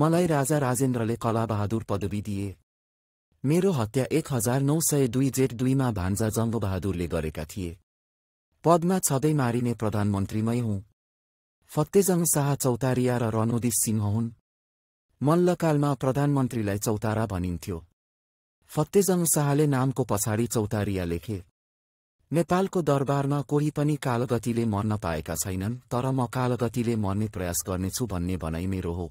मलाई राजा राजेन्द्रले कलाबहादुर पदवी दिए मेरो हत्या एक हजार नौ सय दुई जेठ दुईमा भान्जा जङ्गबहादुरले गरेका थिए पदमा छँदै मारिने प्रधानमन्त्रीमै हुँ फतेजङ शाह चौतारिया र रनोदी सिंह हुन् मल्लकालमा प्रधानमन्त्रीलाई चौतारा भनिन्थ्यो फतेजङ शाहले नामको पछाडि चौतारिया लेखे नेपालको दरबारमा कोही पनि कालगतिले मर्न पाएका छैनन् तर म कालगतिले मर्ने प्रयास गर्नेछु भन्ने भनाइ मेरो हो